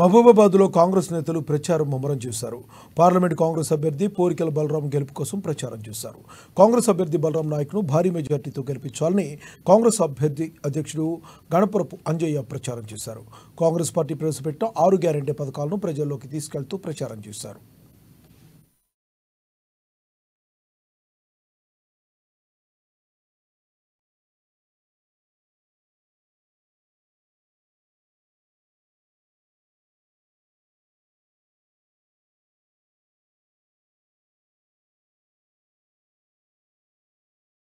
మహబూబాబాద్లో కాంగ్రెస్ నేతలు ప్రచారం ముమ్మరం చేశారు పార్లమెంట్ కాంగ్రెస్ అభ్యర్థి పోరికల బలరాం గెలుపు కోసం ప్రచారం చేశారు కాంగ్రెస్ అభ్యర్థి బలరాం నాయక్ను భారీ మెజార్టీతో గెలిపించాలని కాంగ్రెస్ అభ్యర్థి అధ్యక్షుడు గణపురపు అంజయ్య ప్రచారం చేశారు కాంగ్రెస్ పార్టీ ప్రవేశపెట్టిన ఆరు గ్యారంటీ పథకాలను ప్రజల్లోకి తీసుకెళ్తూ ప్రచారం చేశారు